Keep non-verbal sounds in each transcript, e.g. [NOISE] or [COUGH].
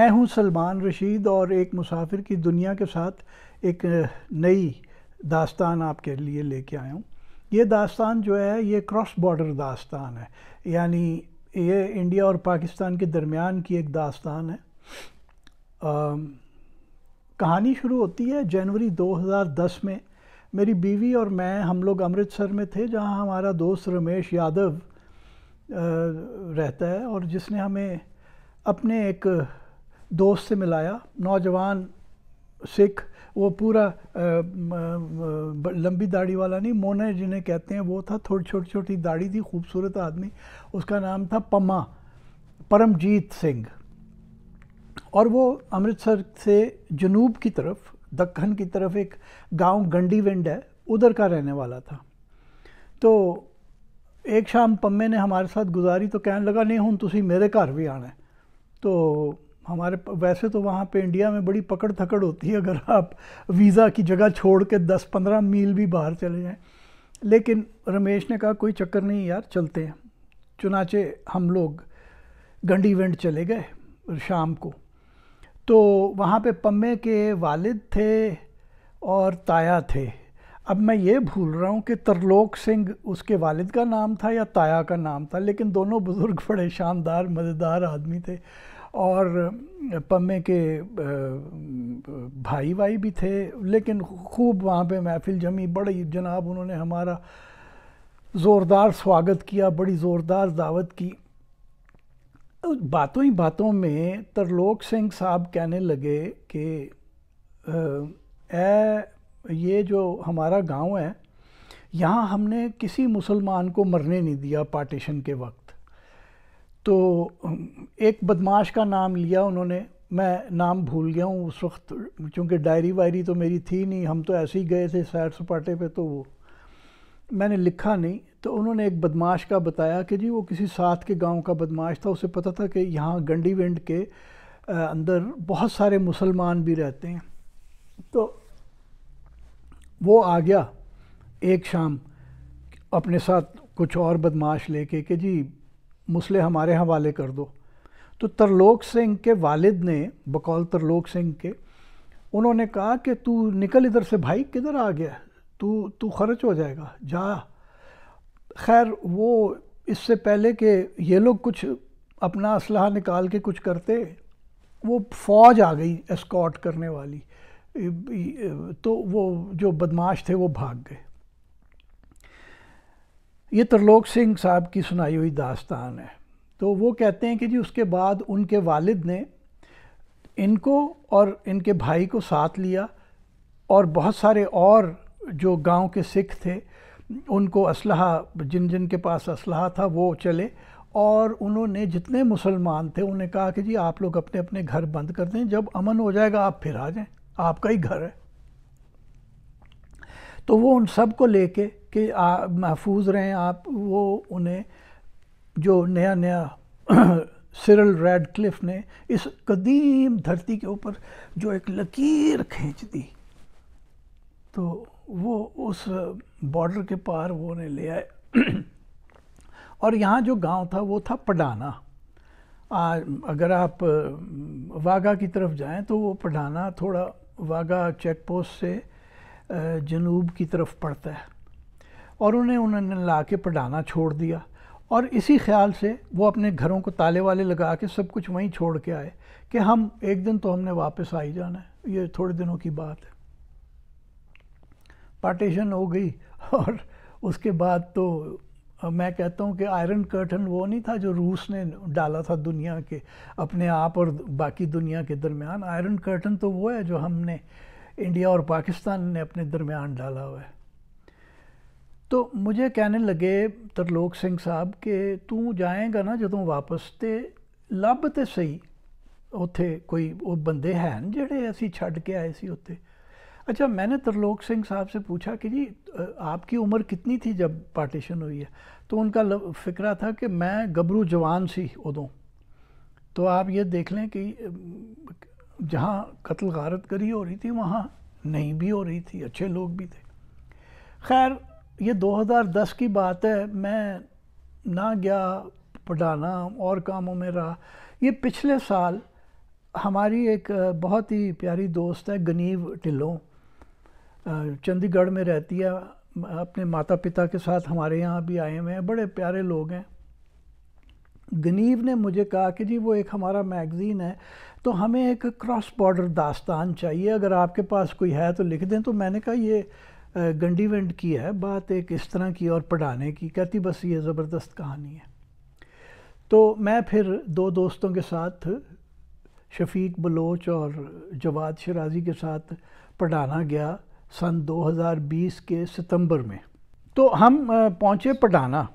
मैं हूं सलमान रशीद और एक मुसाफिर की दुनिया के साथ एक नई दास्तान आपके लिए लेके आया हूं ये दास्तान जो है ये क्रॉस बॉर्डर दास्तान है यानी ये इंडिया और पाकिस्तान के दरमियान की एक दास्तान है आ, कहानी शुरू होती है जनवरी 2010 में मेरी बीवी और मैं हम लोग अमृतसर में थे जहां हमारा दोस्त रमेश यादव रहता है और जिसने हमें अपने एक दोस्त से मिलाया नौजवान सिख वो पूरा लंबी दाढ़ी वाला नहीं मोने जिन्हें कहते हैं वो था थोड़ी छोटी छोटी दाढ़ी थी खूबसूरत आदमी उसका नाम था पम्मा परमजीत सिंह और वो अमृतसर से जनूब की तरफ दक्खन की तरफ एक गांव गंडी विंड है उधर का रहने वाला था तो एक शाम पम्मे ने हमारे साथ गुजारी तो कहने लगा नहीं हूँ तुम मेरे घर भी आना है तो हमारे वैसे तो वहाँ पे इंडिया में बड़ी पकड़ थकड़ होती है अगर आप वीज़ा की जगह छोड़ के दस पंद्रह मील भी बाहर चले जाएं लेकिन रमेश ने कहा कोई चक्कर नहीं यार चलते हैं चुनाचे हम लोग गंडी वेंट चले गए शाम को तो वहाँ पे पम्मे के वालिद थे और ताया थे अब मैं ये भूल रहा हूँ कि तरलोक सिंह उसके वालिद का नाम था या ताया का नाम था लेकिन दोनों बुज़ुर्ग बड़े शानदार मज़ेदार आदमी थे और पम्मे के भाई भाई भी थे लेकिन खूब वहाँ पे महफिल जमी बड़ी जनाब उन्होंने हमारा ज़ोरदार स्वागत किया बड़ी ज़ोरदार दावत की बातों ही बातों में तरलोक सिंह साहब कहने लगे कि ए ये जो हमारा गांव है यहाँ हमने किसी मुसलमान को मरने नहीं दिया पार्टीशन के वक्त तो एक बदमाश का नाम लिया उन्होंने मैं नाम भूल गया हूँ उस वक्त चूँकि डायरी वायरी तो मेरी थी नहीं हम तो ऐसे ही गए थे सैर सपाटे पे तो वो मैंने लिखा नहीं तो उन्होंने एक बदमाश का बताया कि जी वो किसी साथ के गांव का बदमाश था उसे पता था कि यहाँ गंडी विंड के अंदर बहुत सारे मुसलमान भी रहते हैं तो वो आ गया एक शाम अपने साथ कुछ और बदमाश लेके कि जी मुसले हमारे हवाले कर दो तो तरलोक सिंह के वालिद ने बकौल तरलोक सिंह के उन्होंने कहा कि तू निकल इधर से भाई किधर आ गया तू तू खर्च हो जाएगा जा खैर वो इससे पहले कि ये लोग कुछ अपना असलाह निकाल के कुछ करते वो फौज आ गई एस्कॉट करने वाली तो वो जो बदमाश थे वो भाग गए ये त्रिलोक सिंह साहब की सुनाई हुई दास्तान है तो वो कहते हैं कि जी उसके बाद उनके वालिद ने इनको और इनके भाई को साथ लिया और बहुत सारे और जो गांव के सिख थे उनको इसल जिन जिन के पास इसल था वो चले और उन्होंने जितने मुसलमान थे उन्हें कहा कि जी आप लोग अपने अपने घर बंद कर दें जब अमन हो जाएगा आप फिर आ जाएं आपका ही घर है तो वो उन सब को लेके कि महफूज रहें आप वो उन्हें जो नया नया [CLEARS THROAT] सिरल रेड क्लिफ ने इस कदीम धरती के ऊपर जो एक लकीर खींच दी तो वो उस बॉर्डर के पार वो ने ले आए [CLEARS THROAT] और यहाँ जो गांव था वो था पडाना आ, अगर आप वागा की तरफ जाएं तो वो पढ़ाना थोड़ा वागा चेक पोस्ट से जनूब की तरफ पड़ता है और उन्हें उन्होंने ला के पढ़ाना छोड़ दिया और इसी ख्याल से वो अपने घरों को ताले वाले लगा के सब कुछ वहीं छोड़ के आए कि हम एक दिन तो हमने वापस आ ही जाना है ये थोड़े दिनों की बात है पार्टीशन हो गई [LAUGHS] और उसके बाद तो मैं कहता हूँ कि आयरन कर्टन वो नहीं था जो रूस ने डाला था दुनिया के अपने आप और बाकी दुनिया के दरमियान आयरन कर्टन तो वो है जो हमने इंडिया और पाकिस्तान ने अपने दरमियान डाला हुआ है तो मुझे कहने लगे तरलोक सिंह साहब कि तू जाएगा ना जो वापस तो लभ तो सही ਉੱਥੇ कोई वो बंदे हैं जड़े असी ਛੱਡ के आए से उत्ते अच्छा मैंने त्रिलोक सिंह साहब से पूछा कि जी आपकी उम्र कितनी थी जब पार्टीशन हुई है तो उनका फिक्रा था कि मैं गबरू जवान सी उदों तो आप ये देख लें कि जहाँ कत्ल गारत करी हो रही थी वहाँ नहीं भी हो रही थी अच्छे लोग भी थे खैर ये 2010 की बात है मैं ना गया पढ़ाना और कामों में रहा ये पिछले साल हमारी एक बहुत ही प्यारी दोस्त है गनीव टिल्लों चंडीगढ़ में रहती है अपने माता पिता के साथ हमारे यहाँ भी आए हुए हैं बड़े प्यारे लोग हैं गनीब ने मुझे कहा कि जी वो एक हमारा मैगज़ीन है तो हमें एक क्रॉस बॉर्डर दास्तान चाहिए अगर आपके पास कोई है तो लिख दें तो मैंने कहा ये गंडी वेंट की है बात एक इस तरह की और पढ़ाने की कहती बस ये ज़बरदस्त कहानी है तो मैं फिर दो दोस्तों के साथ शफीक बलोच और जवाद शराजी के साथ पढ़ाना गया सन 2020 के सितंबर में तो हम पहुँचे पढ़ाना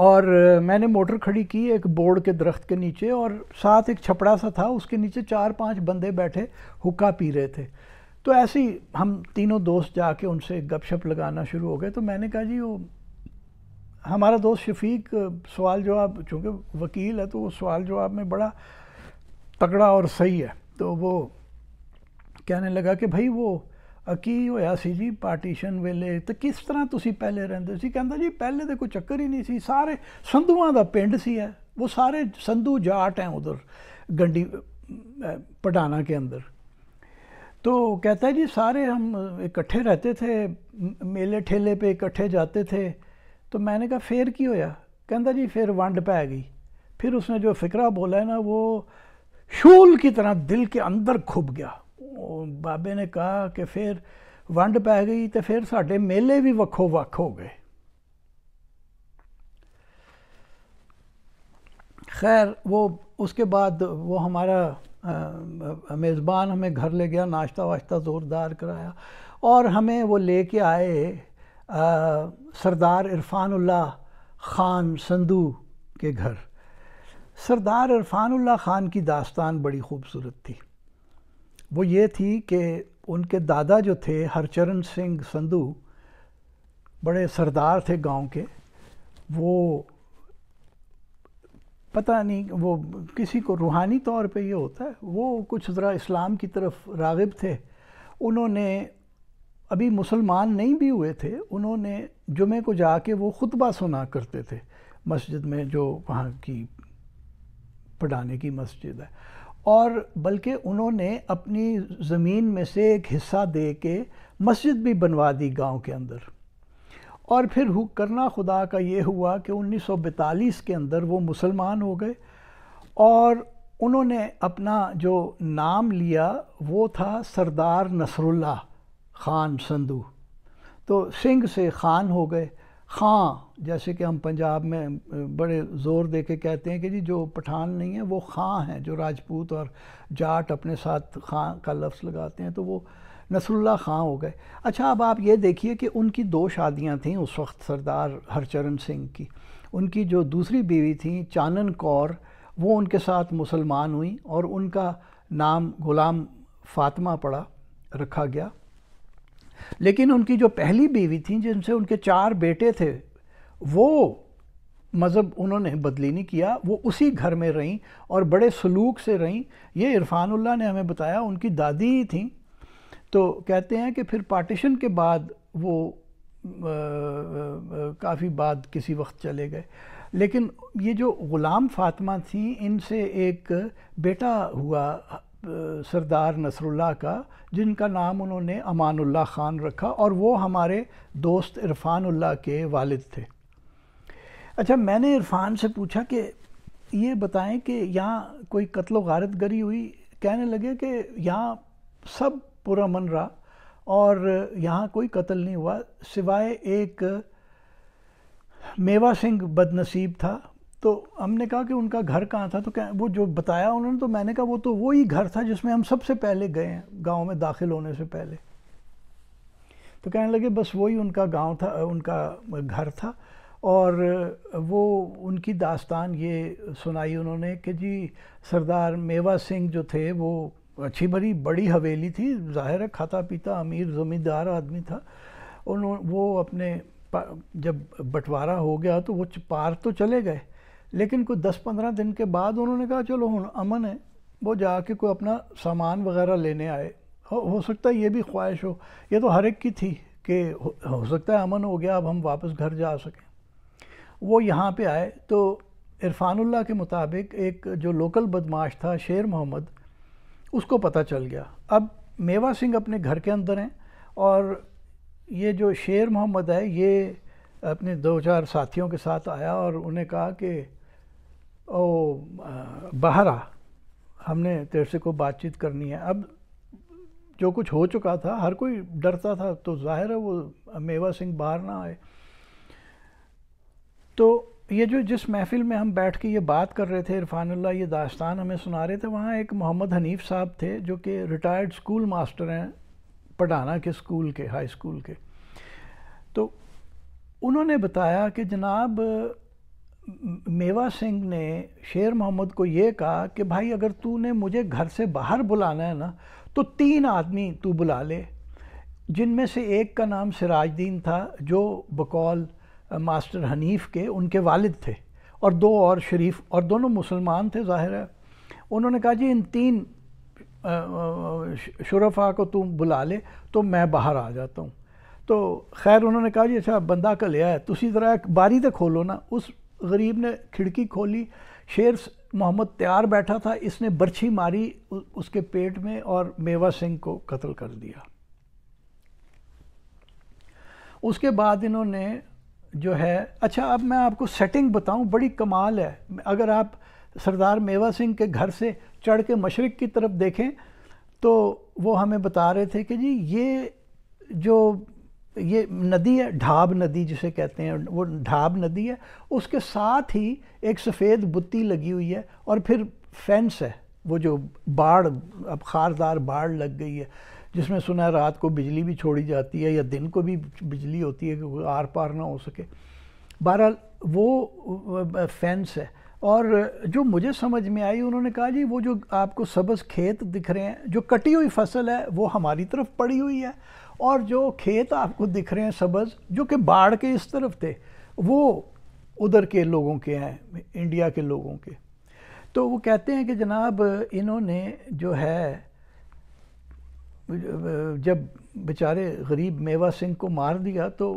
और मैंने मोटर खड़ी की एक बोर्ड के दरख्त के नीचे और साथ एक छपड़ा सा था उसके नीचे चार पांच बंदे बैठे हुक्का पी रहे थे तो ऐसे ही हम तीनों दोस्त जाके उनसे गपशप लगाना शुरू हो गए तो मैंने कहा जी वो हमारा दोस्त शफीक सवाल जवाब चूँकि वकील है तो वो सवाल जवाब में बड़ा तगड़ा और सही है तो वो कहने लगा कि भाई वो की होया ਸੀ ਜੀ ਪਾਰਟੀਸ਼ਨ ਵੇਲੇ ਤੇ ਕਿਸ ਤਰ੍ਹਾਂ ਤੁਸੀਂ ਪਹਿਲੇ ਰਹਿੰਦੇ ਸੀ ਕਹਿੰਦਾ ਜੀ ਪਹਿਲੇ ਤੇ ਕੋਈ ਚੱਕਰ ਹੀ ਨਹੀਂ ਸੀ ਸਾਰੇ ਸੰਧੂਆਂ ਦਾ ਪਿੰਡ ਸੀ ਹੈ ਉਹ ਸਾਰੇ जाट हैं उधर गंडी पटाना के अंदर तो कहता है जी सारे हम इकट्ठे रहते थे मेले ठेले पे इकट्ठे जाते थे तो मैंने कहा फिर की होया कहता जी फिर वंड पै गई फिर उसने जो फिकरा बोला है ना वो शूल की तरह दिल के अंदर खुब गया बाबे ने कहा कि फिर वंड पै गई तो फिर साढ़े मेले भी वक्ो वक् हो गए खैर वो उसके बाद वो हमारा मेज़बान हमें घर ले गया नाश्ता वाश्ता ज़ोरदार कराया और हमें वो ले के आए सरदार इरफानुल्ला ख़ान संधू के घर सरदार इरफानुल्ला ख़ान की दास्तान बड़ी खूबसूरत थी वो ये थी कि उनके दादा जो थे हरचरण सिंह संधू बड़े सरदार थे गांव के वो पता नहीं वो किसी को रूहानी तौर पे ये होता है वो कुछ ज़रा इस्लाम की तरफ रागब थे उन्होंने अभी मुसलमान नहीं भी हुए थे उन्होंने जुमे को जाके वो खुतबा सुना करते थे मस्जिद में जो वहाँ की पढ़ाने की मस्जिद है और बल्कि उन्होंने अपनी ज़मीन में से एक हिस्सा दे के मस्जिद भी बनवा दी गांव के अंदर और फिर करना खुदा का ये हुआ कि 1942 के अंदर वो मुसलमान हो गए और उन्होंने अपना जो नाम लिया वो था सरदार नसरुल्ला ख़ान संधू तो सिंह से ख़ान हो गए खां हाँ। जैसे कि हम पंजाब में बड़े ज़ोर दे के कहते हैं कि जी जो पठान नहीं है वो खां हैं जो राजपूत और जाट अपने साथ खां का लफ्ज़ लगाते हैं तो वो नसरुल्ला खां हो गए अच्छा अब आप ये देखिए कि उनकी दो शादियां थीं उस वक्त सरदार हरचरण सिंह की उनकी जो दूसरी बीवी थी चानन कौर वो उनके साथ मुसलमान हुई और उनका नाम ग़ुलाम फातिमा पड़ा रखा गया लेकिन उनकी जो पहली बीवी थी जिनसे उनके चार बेटे थे वो मज़हब उन्होंने बदली नहीं किया वो उसी घर में रहीं और बड़े सलूक से रहीं ये इरफानुल्लाह ने हमें बताया उनकी दादी ही थी तो कहते हैं कि फिर पार्टीशन के बाद वो काफ़ी बाद किसी वक्त चले गए लेकिन ये जो ग़ुलाम फातमा थी इनसे एक बेटा हुआ सरदार नसरुल्ला का जिनका नाम उन्होंने अमानुल्ला ख़ान रखा और वो हमारे दोस्त इरफानुल्ला के वालिद थे अच्छा मैंने इरफान से पूछा कि ये बताएं कि यहाँ कोई कत्ल गारत गरी हुई कहने लगे कि यहाँ सब पूरा मन रहा और यहाँ कोई कत्ल नहीं हुआ सिवाय एक मेवा सिंह बदनसीब था तो हमने कहा कि उनका घर कहाँ था तो क्या वो जो बताया उन्होंने तो मैंने कहा वो तो वही घर था जिसमें हम सबसे पहले गए हैं गाँव में दाखिल होने से पहले तो कहने लगे बस वही उनका गांव था उनका घर था और वो उनकी दास्तान ये सुनाई उन्होंने कि जी सरदार मेवा सिंह जो थे वो अच्छी बड़ी बड़ी हवेली थी जाहिर है खाता पीता अमीर ज़मींदार आदमी था उन्होंने वो अपने जब बंटवारा हो गया तो वो पार तो चले गए लेकिन कोई दस पंद्रह दिन के बाद उन्होंने कहा चलो हूँ अमन है वो जाके कोई अपना सामान वगैरह लेने आए हो, हो सकता है ये भी ख्वाहिश हो ये तो हर एक की थी कि हो, हो सकता है अमन हो गया अब हम वापस घर जा सकें वो यहाँ पे आए तो इरफानुल्ला के मुताबिक एक जो लोकल बदमाश था शेर मोहम्मद उसको पता चल गया अब मेवा सिंह अपने घर के अंदर हैं और ये जो शेर मोहम्मद है ये अपने दो चार साथियों के साथ आया और उन्हें कहा कि ओ बाहर आ हमने तेरे से को बातचीत करनी है अब जो कुछ हो चुका था हर कोई डरता था तो जाहिर है वो मेवा सिंह बाहर ना आए तो ये जो जिस महफिल में हम बैठ के ये बात कर रहे थे इरफ़ानल्ला ये दास्तान हमें सुना रहे थे वहाँ एक मोहम्मद हनीफ साहब थे जो कि रिटायर्ड स्कूल मास्टर हैं पढ़ाना के स्कूल के हाई स्कूल के तो उन्होंने बताया कि जनाब मेवा सिंह ने शेर मोहम्मद को ये कहा कि भाई अगर तूने मुझे घर से बाहर बुलाना है ना तो तीन आदमी तू बुला ले जिनमें से एक का नाम सिराजदीन था जो बकौल मास्टर हनीफ के उनके वालिद थे और दो और शरीफ और दोनों मुसलमान थे ज़ाहिर है उन्होंने कहा जी इन तीन शुरफा को तुम बुला ले तो मैं बाहर आ जाता हूँ तो खैर उन्होंने कहा जी अच्छा बंदा का लिया है तुसी ज़रा बारी तो खोलो ना उस गरीब ने खिड़की खोली शेर मोहम्मद तैयार बैठा था इसने बर्छी मारी उसके पेट में और मेवा सिंह को कत्ल कर दिया उसके बाद इन्होंने जो है अच्छा अब मैं आपको सेटिंग बताऊं बड़ी कमाल है अगर आप सरदार मेवा सिंह के घर से चढ़ के मशरक़ की तरफ देखें तो वो हमें बता रहे थे कि जी ये जो ये नदी है ढाब नदी जिसे कहते हैं वो ढाब नदी है उसके साथ ही एक सफ़ेद बुत्ती लगी हुई है और फिर फेंस है वो जो बाढ़ अब खारदार बाढ़ लग गई है जिसमें सुना है रात को बिजली भी छोड़ी जाती है या दिन को भी बिजली होती है कि आर पार ना हो सके बहरहाल वो फेंस है और जो मुझे समझ में आई उन्होंने कहा जी वो जो आपको सब्ज़ खेत दिख रहे हैं जो कटी हुई फसल है वो हमारी तरफ पड़ी हुई है और जो खेत आपको दिख रहे हैं सबज जो कि बाढ़ के इस तरफ थे वो उधर के लोगों के हैं इंडिया के लोगों के तो वो कहते हैं कि जनाब इन्होंने जो है जब बेचारे गरीब मेवा सिंह को मार दिया तो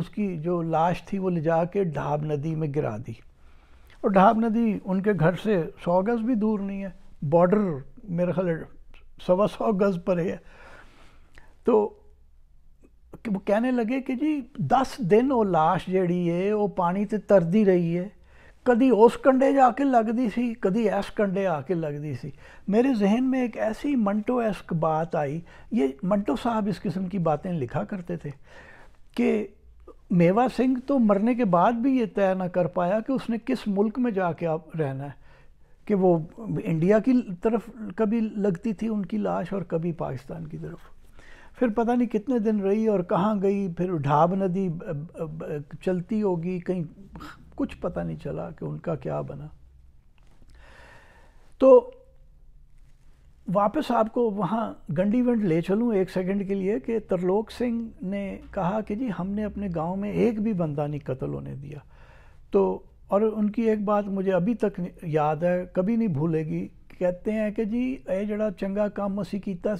उसकी जो लाश थी वो ले जा के ढाब नदी में गिरा दी और ढाब नदी उनके घर से सौ गज़ भी दूर नहीं है बॉर्डर मेरे ख्याल सवा सौ गज़ पर है तो वो कहने लगे कि जी दस दिन वो लाश जी है वो पानी से तरती रही है कभी उस कंडे जाके लगती सी कभी इस कंडे आके लगती सी मेरे जहन में एक ऐसी मंटो एस्क बात आई ये मंटो साहब इस किस्म की बातें लिखा करते थे कि मेवा सिंह तो मरने के बाद भी ये तय ना कर पाया कि उसने किस मुल्क में जाके आप रहना है कि वो इंडिया की तरफ कभी लगती थी उनकी लाश और कभी पाकिस्तान की तरफ फिर पता नहीं कितने दिन रही और कहाँ गई फिर ढाब नदी चलती होगी कहीं कुछ पता नहीं चला कि उनका क्या बना तो वापस आपको वहाँ गंडी वंड ले चलूँ एक सेकंड के लिए कि तरलोक सिंह ने कहा कि जी हमने अपने गांव में एक भी बंदा नहीं कत्ल होने दिया तो और उनकी एक बात मुझे अभी तक याद है कभी नहीं भूलेगी कहते हैं कि जी ये ਜਿਹੜਾ चंगा काम असी किया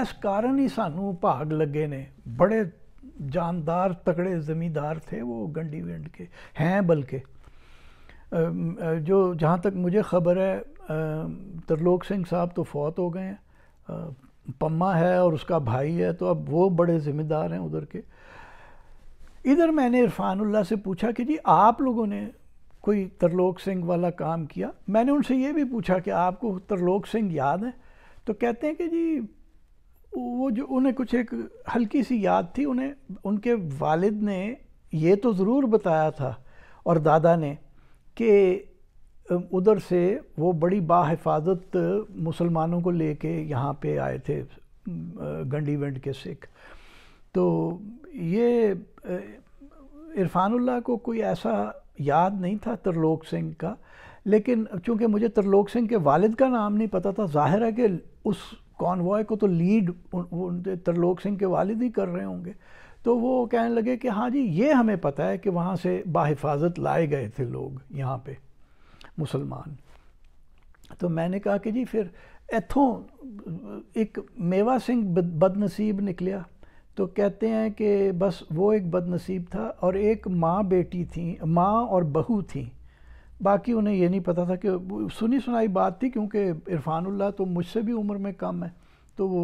इस कारण ही सानू भाग लगे ने बड़े जानदार तकड़े ज़मींदार थे वो गंडी विंड के हैं बल्कि जो जहाँ तक मुझे खबर है त्रिलोक सिंह साहब तो फौत हो गए हैं पम्मा है और उसका भाई है तो अब वो बड़े ज़िम्मेदार हैं उधर के इधर मैंने इरफानुल्ला से पूछा कि जी आप लोगों ने कोई तरलोक सिंह वाला काम किया मैंने उनसे ये भी पूछा कि आपको तरलोक सिंह याद है तो कहते हैं कि जी वो जो उन्हें कुछ एक हल्की सी याद थी उन्हें उनके वालिद ने ये तो ज़रूर बताया था और दादा ने कि उधर से वो बड़ी बाहिफाजत मुसलमानों को लेके यहाँ पे आए थे गंडी वेंड के सिख तो ये इरफानुल्लाह को कोई ऐसा याद नहीं था त्रिलोक सिंह का लेकिन चूंकि मुझे त्रिलोक सिंह के वालिद का नाम नहीं पता था जाहिर है कि उस कॉन्वॉय को तो लीड त्रिलोक सिंह के वालिद ही कर रहे होंगे तो वो कहने लगे कि हाँ जी ये हमें पता है कि वहाँ से बाहिफाजत लाए गए थे लोग यहाँ पे मुसलमान तो मैंने कहा कि जी फिर एथों एक मेवा सिंह बदनसीब निकलिया तो कहते हैं कि बस वो एक बदनसीब था और एक माँ बेटी थी माँ और बहू थी बाकी उन्हें ये नहीं पता था कि सुनी सुनाई बात थी क्योंकि इरफानुल्ला तो मुझसे भी उम्र में कम है तो वो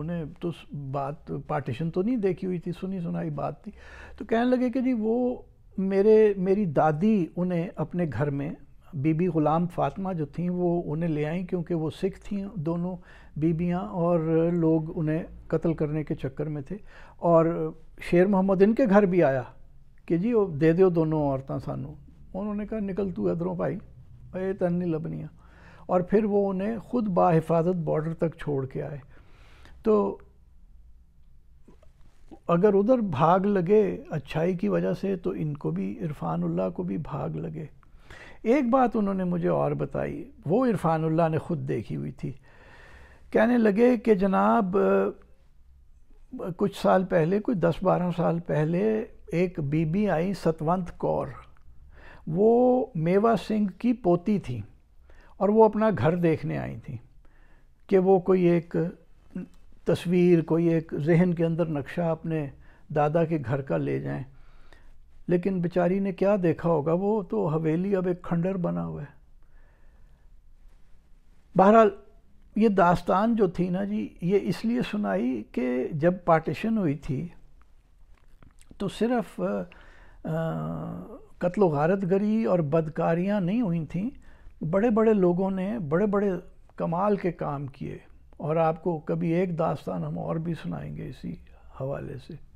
उन्हें तो बात पार्टीशन तो नहीं देखी हुई थी सुनी सुनाई बात थी तो कहने लगे कि जी वो मेरे मेरी दादी उन्हें अपने घर में बीबी ग़ुलाम फातमा जो थी वो उन्हें ले आई क्योंकि वो सिख थी दोनों बीबियाँ और लोग उन्हें कत्ल करने के चक्कर में थे और शेर मोहम्मद इनके घर भी आया कि जी वो दे दो दोनों औरतें सानू उन्होंने कहा निकल तू इधरों भाई ये तन्नी लबनिया और फिर वो उन्हें ख़ुद बाहिफाजत बॉर्डर तक छोड़ के आए तो अगर उधर भाग लगे अच्छाई की वजह से तो इनको भी इरफानुल्लाह को भी भाग लगे एक बात उन्होंने मुझे और बताई वो इरफानुल्ला ने ख़ुद देखी हुई थी कहने लगे कि जनाब कुछ साल पहले कुछ दस बारह साल पहले एक बीबी आई सतवंत कौर वो मेवा सिंह की पोती थी और वो अपना घर देखने आई थी कि वो कोई एक तस्वीर कोई एक जहन के अंदर नक्शा अपने दादा के घर का ले जाएं लेकिन बेचारी ने क्या देखा होगा वो तो हवेली अब एक खंडर बना हुआ है बहरहाल ये दास्तान जो थी ना जी ये इसलिए सुनाई कि जब पार्टीशन हुई थी तो सिर्फ कत्ल गारत गरी और बदकारियाँ नहीं हुई थी बड़े बड़े लोगों ने बड़े बड़े कमाल के काम किए और आपको कभी एक दास्तान हम और भी सुनाएंगे इसी हवाले से